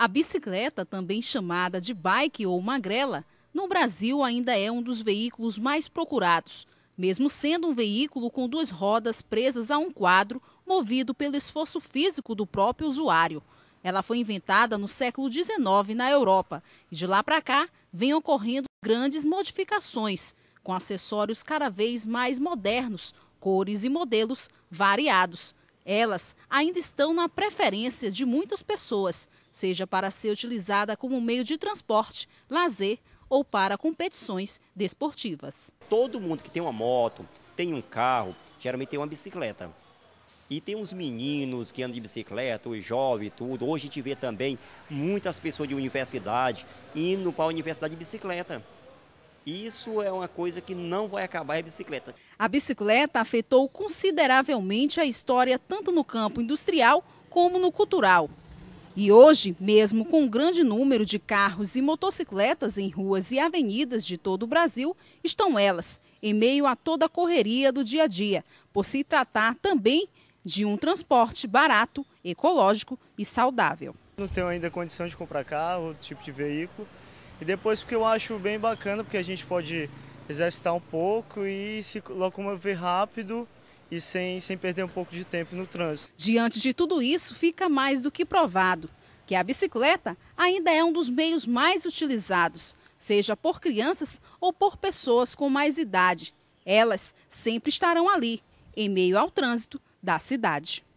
A bicicleta, também chamada de bike ou magrela, no Brasil ainda é um dos veículos mais procurados, mesmo sendo um veículo com duas rodas presas a um quadro movido pelo esforço físico do próprio usuário. Ela foi inventada no século XIX na Europa e de lá para cá vem ocorrendo grandes modificações, com acessórios cada vez mais modernos, cores e modelos variados. Elas ainda estão na preferência de muitas pessoas, seja para ser utilizada como meio de transporte, lazer ou para competições desportivas. Todo mundo que tem uma moto, tem um carro, geralmente tem uma bicicleta. E tem uns meninos que andam de bicicleta, os jovens e tudo. Hoje a gente vê também muitas pessoas de universidade indo para a universidade de bicicleta. Isso é uma coisa que não vai acabar a bicicleta. A bicicleta afetou consideravelmente a história tanto no campo industrial como no cultural. E hoje, mesmo com um grande número de carros e motocicletas em ruas e avenidas de todo o Brasil, estão elas, em meio a toda a correria do dia a dia, por se tratar também de um transporte barato, ecológico e saudável. Não tenho ainda condição de comprar carro, outro tipo de veículo, e depois porque eu acho bem bacana, porque a gente pode exercitar um pouco e se locomover rápido e sem, sem perder um pouco de tempo no trânsito. Diante de tudo isso, fica mais do que provado que a bicicleta ainda é um dos meios mais utilizados, seja por crianças ou por pessoas com mais idade. Elas sempre estarão ali, em meio ao trânsito da cidade.